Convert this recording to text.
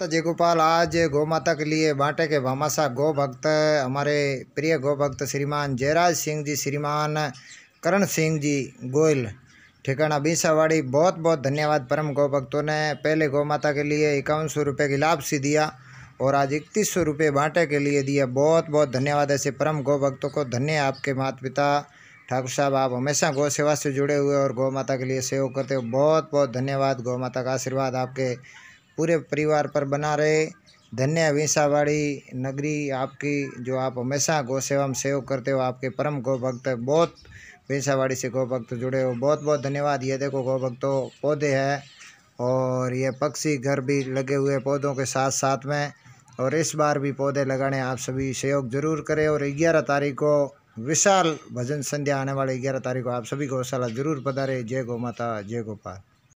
भक्त जयगोपाल आज गौ माता के लिए बांटे के भामाशा गौ भक्त हमारे प्रिय गौ भक्त श्रीमान जयराज सिंह जी श्रीमान करण सिंह जी गोयल ठिकाना बीसावाड़ी बहुत बहुत धन्यवाद परम गौ भक्तों ने पहले गौ माता के लिए इक्यावन सौ रुपये की लाभ सी दिया और आज इकतीस सौ रुपये बांटे के लिए दिया बहुत बहुत धन्यवाद ऐसे परम गौ भक्तों को धन्य आपके माता पिता ठाकुर साहब आप हमेशा गौ सेवा से जुड़े हुए और गौ माता के लिए सेवा करते हो बहुत बहुत धन्यवाद गौ माता का आशीर्वाद आपके पूरे परिवार पर बना रहे धन्य विसावाड़ी नगरी आपकी जो आप हमेशा गौ सेवा में सेव करते हो आपके परम गौ भक्त बहुत विसावाड़ी से गौ भक्त जुड़े हो बहुत बहुत धन्यवाद ये देखो गौ भक्तों पौधे हैं और ये पक्षी घर भी लगे हुए पौधों के साथ साथ में और इस बार भी पौधे लगाने आप सभी सहयोग जरूर करें और ग्यारह तारीख को विशाल भजन संध्या आने वाले ग्यारह तारीख को आप सभी गौशाला जरूर पधारे जय गौ माता जय गोपाल